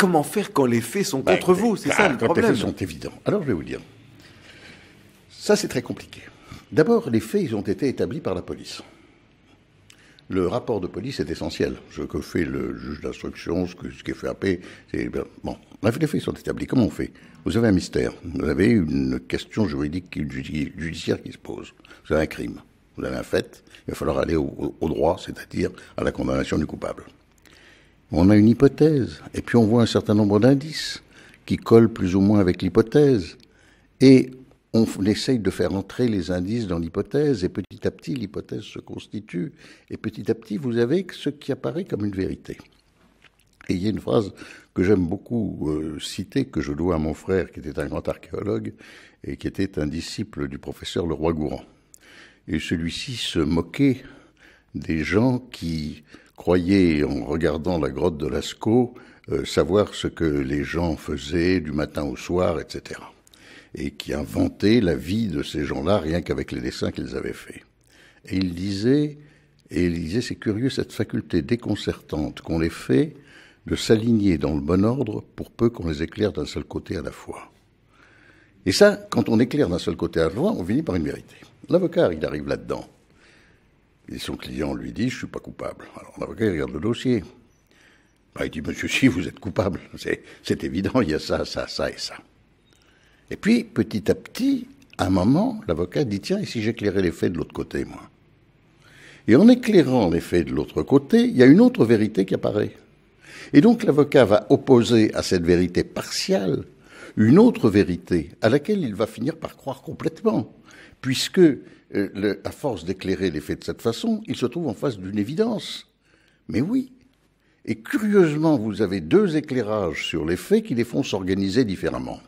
Comment faire quand les faits sont contre vous C'est ça le quand problème. les faits sont évidents. Alors je vais vous dire. Ça, c'est très compliqué. D'abord, les faits ils ont été établis par la police. Le rapport de police est essentiel. Ce que fait le juge d'instruction, ce, que, qui est fait paix c'est. Ben, bon, les faits sont établis. Comment on fait Vous avez un mystère. Vous avez une question juridique, judiciaire qui se pose. Vous avez un crime. Vous avez un fait. Il va falloir aller au droit, c'est-à-dire à la condamnation du coupable on a une hypothèse, et puis on voit un certain nombre d'indices qui collent plus ou moins avec l'hypothèse, et on essaye de faire entrer les indices dans l'hypothèse, et petit à petit l'hypothèse se constitue, et petit à petit vous avez ce qui apparaît comme une vérité. Et il y a une phrase que j'aime beaucoup euh, citer, que je dois à mon frère, qui était un grand archéologue, et qui était un disciple du professeur Leroy Gourand. Et celui-ci se moquait des gens qui croyait, en regardant la grotte de Lascaux, euh, savoir ce que les gens faisaient du matin au soir, etc. Et qui inventait la vie de ces gens-là rien qu'avec les dessins qu'ils avaient faits. Et il disait, et il disait, c'est curieux cette faculté déconcertante qu'on les fait de s'aligner dans le bon ordre pour peu qu'on les éclaire d'un seul côté à la fois. Et ça, quand on éclaire d'un seul côté à la fois, on finit par une vérité. L'avocat, il arrive là-dedans. Et son client lui dit, je suis pas coupable. Alors l'avocat regarde le dossier. Ah, il dit, monsieur, si vous êtes coupable, c'est évident, il y a ça, ça, ça et ça. Et puis, petit à petit, à un moment, l'avocat dit, tiens, et si j'éclairais les faits de l'autre côté, moi Et en éclairant les faits de l'autre côté, il y a une autre vérité qui apparaît. Et donc l'avocat va opposer à cette vérité partielle une autre vérité à laquelle il va finir par croire complètement, puisque euh, à force d'éclairer les faits de cette façon, il se trouve en face d'une évidence. Mais oui. Et curieusement, vous avez deux éclairages sur les faits qui les font s'organiser différemment.